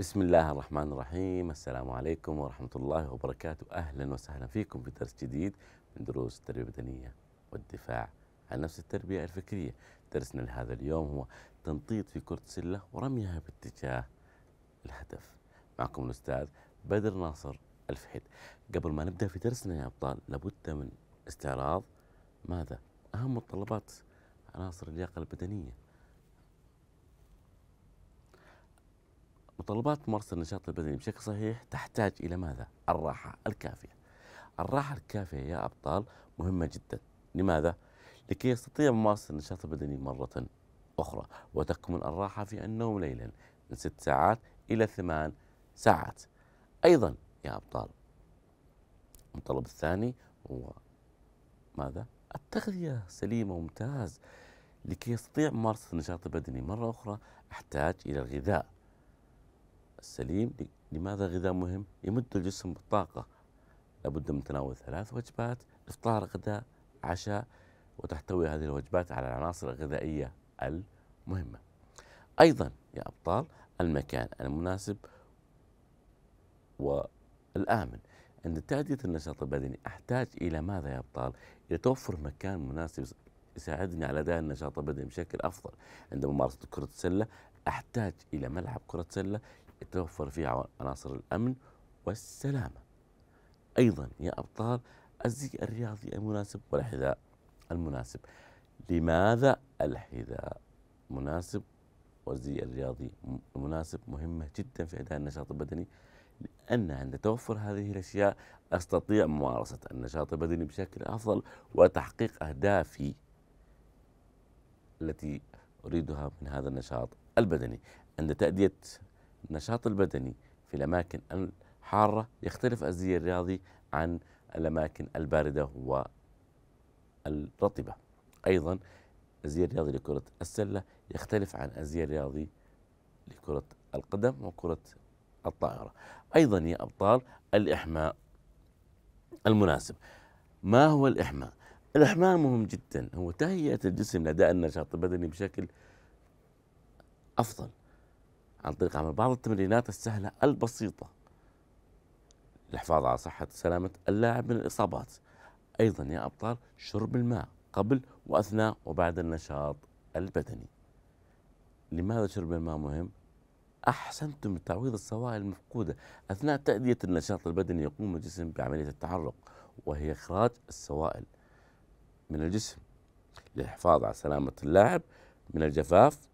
بسم الله الرحمن الرحيم السلام عليكم ورحمة الله وبركاته أهلا وسهلا فيكم في درس جديد من دروس التربية البدنية والدفاع عن نفس التربية الفكرية درسنا لهذا اليوم هو تنطيط في كرة سلة ورميها باتجاه الهدف معكم الأستاذ بدر ناصر الفحيد قبل ما نبدأ في درسنا يا أبطال لابد من استعراض ماذا؟ أهم متطلبات عناصر اللياقة البدنية متطلبات ممارسة النشاط البدني بشكل صحيح تحتاج إلى ماذا؟ الراحة الكافية الراحة الكافية يا أبطال مهمة جدا لماذا؟ لكي يستطيع ممارسة النشاط البدني مرة أخرى وتكمن الراحة في النوم ليلا من ست ساعات إلى ثمان ساعات أيضا يا أبطال المطلب الثاني هو ماذا؟ التغذية سليمة وممتاز لكي يستطيع ممارسة النشاط البدني مرة أخرى أحتاج إلى الغذاء السليم لماذا غذاء مهم؟ يمد الجسم بالطاقة لابد من تناول ثلاث وجبات إفطار غداء عشاء وتحتوي هذه الوجبات على العناصر الغذائية المهمة أيضا يا أبطال المكان المناسب والآمن عند تأدية النشاط البدني أحتاج إلى ماذا يا أبطال؟ إلى توفر مكان مناسب يساعدني على أداء النشاط البدني بشكل أفضل عند ممارسة كرة السلة أحتاج إلى ملعب كرة سلة يتوفر فيها عناصر الأمن والسلامة أيضا يا أبطال الزي الرياضي المناسب والحذاء المناسب لماذا الحذاء مناسب والزي الرياضي مناسب مهمة جدا في أداء النشاط البدني لأن عند توفر هذه الأشياء أستطيع ممارسة النشاط البدني بشكل أفضل وتحقيق أهدافي التي أريدها من هذا النشاط البدني عند تأدية النشاط البدني في الأماكن الحارة يختلف الزي الرياضي عن الأماكن الباردة والرطبة أيضا الزي الرياضي لكرة السلة يختلف عن الزي الرياضي لكرة القدم وكرة الطائرة أيضا يا أبطال الإحماء المناسب ما هو الإحماء؟ الإحماء مهم جدا هو تهيئة الجسم لأداء النشاط البدني بشكل أفضل عن طريق عمل بعض التمرينات السهلة البسيطة للحفاظ على صحة وسلامة اللاعب من الإصابات أيضا يا أبطال شرب الماء قبل وأثناء وبعد النشاط البدني لماذا شرب الماء مهم؟ أحسنتم تعويض السوائل المفقودة أثناء تأدية النشاط البدني يقوم الجسم بعملية التعرق وهي إخراج السوائل من الجسم للحفاظ على سلامة اللاعب من الجفاف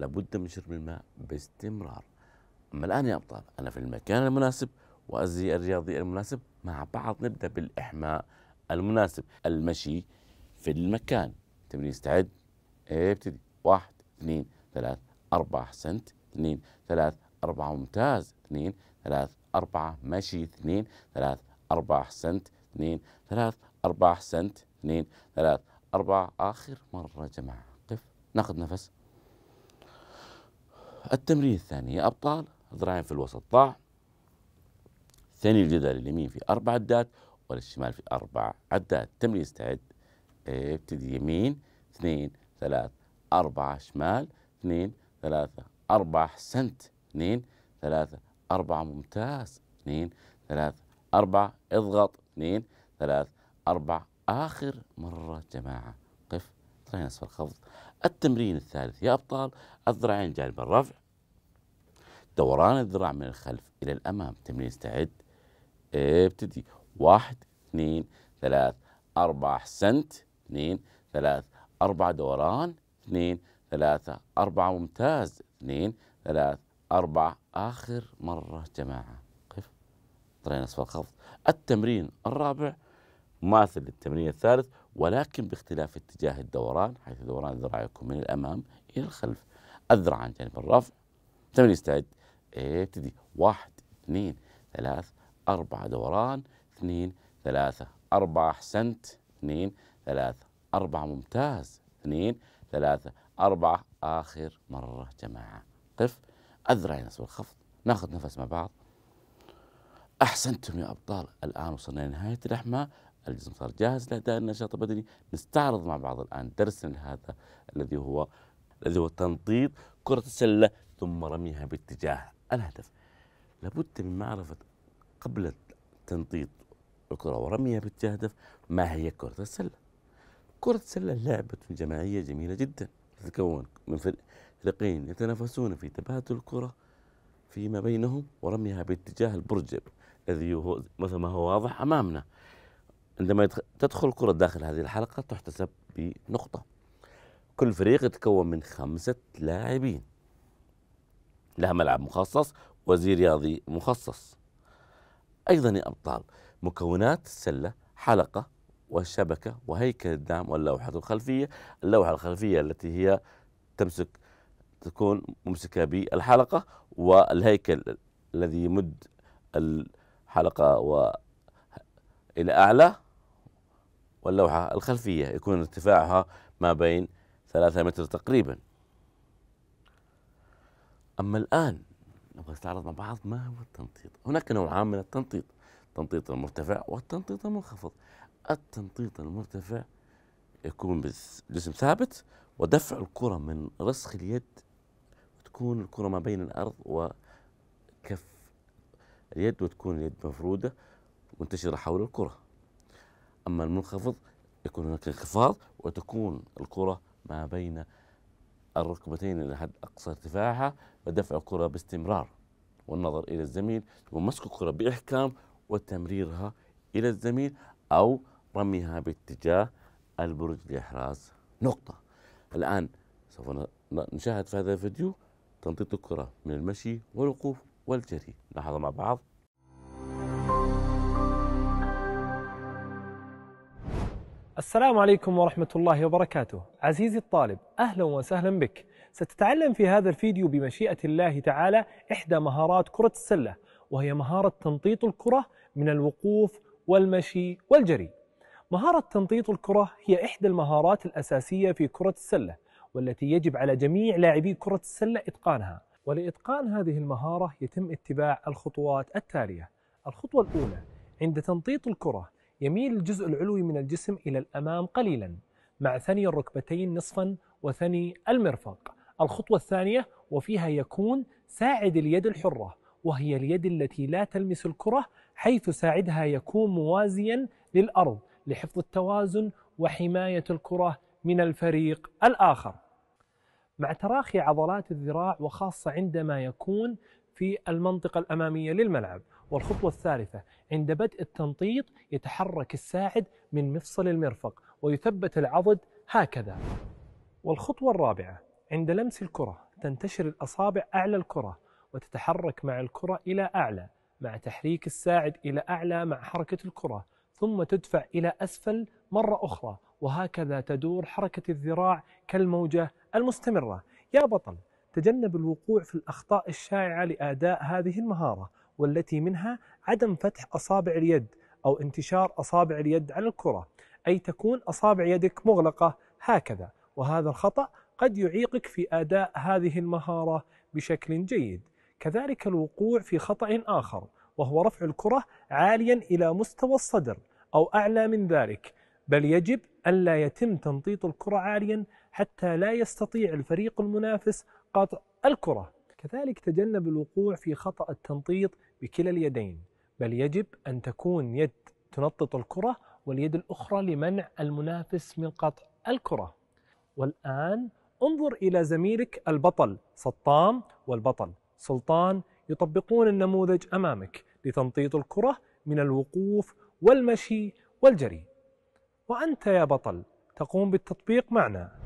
لابد من شرب الماء باستمرار أما الآن يا أبطال أنا في المكان المناسب وأزي الرياضي المناسب مع بعض نبدأ بالإحماء المناسب المشي في المكان تمرين استعد إيه، ابتدي واحد اثنين ثلاث أربعة أحسنت اثنين ثلاث أربعة ممتاز اثنين ثلاث أربعة مشي اثنين ثلاث أربعة أحسنت اثنين ثلاث أربعة أحسنت اثنين ثلاث أربعة آخر مرة جماعة قف ناخذ نفس التمرين الثاني يا أبطال ذراعين في الوسط ضاع ثاني الجدار اليمين في أربع عدات والشمال في أربع عدات تمرين استعد ابتدي إيه، يمين اثنين ثلاث أربعة شمال اثنين ثلاثة أربعة أحسنت اثنين ثلاثة أربعة ممتاز اثنين ثلاثة أربعة اضغط اثنين ثلاثة أربعة آخر مرة جماعة قف طلعنا أسفل خفض التمرين الثالث يا أبطال الذراعين جانب الرفع دوران الذراع من الخلف إلى الأمام تمرين استعد إيه، ابتدي واحد اثنين ثلاث أربعة أحسنت اثنين ثلاث أربعة دوران اثنين ثلاثة أربعة ممتاز اثنين ثلاث أربعة آخر مرة جماعة قف طرينا أسفل خفض التمرين الرابع مماثل للتمرين الثالث ولكن باختلاف اتجاه الدوران حيث دوران الذراع يكون من الامام الى الخلف الذراع عن جانب الرفع تمرين استعد ابتدي إيه، واحد اثنين ثلاث أربعة دوران اثنين ثلاثة أربعة أحسنت اثنين ثلاثة أربعة ممتاز اثنين ثلاثة أربعة آخر مرة جماعة قف أذرع نسوي الخفض ناخذ نفس مع بعض أحسنتم يا أبطال الآن وصلنا لنهاية الرحمة الجسم صار جاهز لاداء النشاط البدني نستعرض مع بعض الان درسنا هذا الذي هو الذي هو تنطيط كره السله ثم رميها باتجاه الهدف لابد من معرفه قبل تنطيط الكره ورميها باتجاه الهدف ما هي كره السله كرة السلة لعبة جماعية جميلة جدا تتكون من فريقين يتنافسون في تبادل الكرة فيما بينهم ورميها باتجاه البرج الذي هو مثل ما هو واضح أمامنا عندما تدخل كرة داخل هذه الحلقة تحتسب بنقطة كل فريق يتكون من خمسة لاعبين لها ملعب مخصص وزير رياضي مخصص أيضا يا أبطال مكونات السلة حلقة والشبكة وهيكل الدعم واللوحة الخلفية اللوحة الخلفية التي هي تمسك تكون ممسكة بالحلقة والهيكل الذي يمد الحلقة و إلى أعلى واللوحة الخلفية يكون ارتفاعها ما بين ثلاثة متر تقريبا أما الآن نبغى نستعرض مع بعض ما هو التنطيط هناك نوعان من التنطيط التنطيط المرتفع والتنطيط المنخفض التنطيط المرتفع يكون بجسم ثابت ودفع الكرة من رسخ اليد تكون الكرة ما بين الأرض وكف اليد وتكون اليد مفرودة منتشرة حول الكرة أما المنخفض يكون هناك انخفاض وتكون الكرة ما بين الركبتين إلى حد أقصى ارتفاعها ودفع الكرة باستمرار والنظر إلى الزميل ومسك الكرة بإحكام وتمريرها إلى الزميل أو رميها باتجاه البرج لإحراز نقطة الآن سوف نشاهد في هذا الفيديو تنطيط الكرة من المشي والوقوف والجري لاحظوا مع بعض السلام عليكم ورحمة الله وبركاته عزيزي الطالب أهلا وسهلا بك ستتعلم في هذا الفيديو بمشيئة الله تعالى إحدى مهارات كرة السلة وهي مهارة تنطيط الكرة من الوقوف والمشي والجري مهارة تنطيط الكرة هي إحدى المهارات الأساسية في كرة السلة والتي يجب على جميع لاعبي كرة السلة إتقانها ولإتقان هذه المهارة يتم اتباع الخطوات التالية الخطوة الأولى عند تنطيط الكرة يميل الجزء العلوي من الجسم إلى الأمام قليلا مع ثني الركبتين نصفا وثني المرفق الخطوة الثانية وفيها يكون ساعد اليد الحرة وهي اليد التي لا تلمس الكرة حيث ساعدها يكون موازيا للأرض لحفظ التوازن وحماية الكرة من الفريق الآخر مع تراخي عضلات الذراع وخاصة عندما يكون في المنطقة الأمامية للملعب والخطوة الثالثة عند بدء التنطيط يتحرك الساعد من مفصل المرفق ويثبت العضد هكذا والخطوة الرابعة عند لمس الكرة تنتشر الأصابع أعلى الكرة وتتحرك مع الكرة إلى أعلى مع تحريك الساعد إلى أعلى مع حركة الكرة ثم تدفع إلى أسفل مرة أخرى وهكذا تدور حركة الذراع كالموجة المستمرة يا بطل تجنب الوقوع في الأخطاء الشائعة لأداء هذه المهارة والتي منها عدم فتح أصابع اليد أو انتشار أصابع اليد على الكرة أي تكون أصابع يدك مغلقة هكذا وهذا الخطأ قد يعيقك في أداء هذه المهارة بشكل جيد كذلك الوقوع في خطأ آخر وهو رفع الكرة عاليا إلى مستوى الصدر أو أعلى من ذلك بل يجب ألا يتم تنطيط الكرة عاليا حتى لا يستطيع الفريق المنافس قطع الكرة كذلك تجنب الوقوع في خطأ التنطيط بكلا اليدين بل يجب أن تكون يد تنطط الكرة واليد الأخرى لمنع المنافس من قطع الكرة والآن انظر إلى زميلك البطل سطام والبطل سلطان يطبقون النموذج أمامك لتنطيط الكرة من الوقوف والمشي والجري وأنت يا بطل تقوم بالتطبيق معنا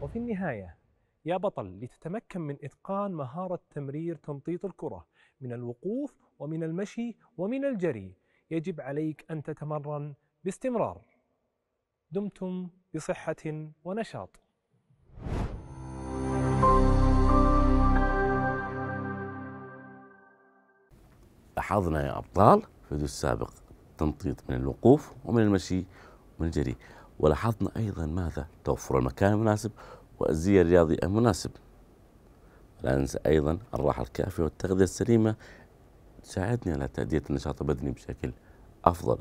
وفي النهاية يا بطل لتتمكن من إتقان مهارة تمرير تمطيط الكرة من الوقوف ومن المشي ومن الجري يجب عليك أن تتمرن باستمرار دمتم بصحة ونشاط لاحظنا يا أبطال في السابق تنطيط من الوقوف ومن المشي ومن الجري ولاحظنا أيضا ماذا توفر المكان المناسب والزي الرياضي المناسب لا ننسى أيضا الراحة الكافية والتغذية السليمة تساعدني على تأدية النشاط البدني بشكل أفضل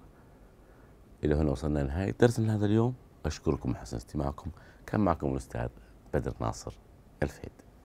إلى هنا وصلنا لنهاية درسنا هذا اليوم أشكركم حسن استماعكم كان معكم الأستاذ بدر ناصر الفهيد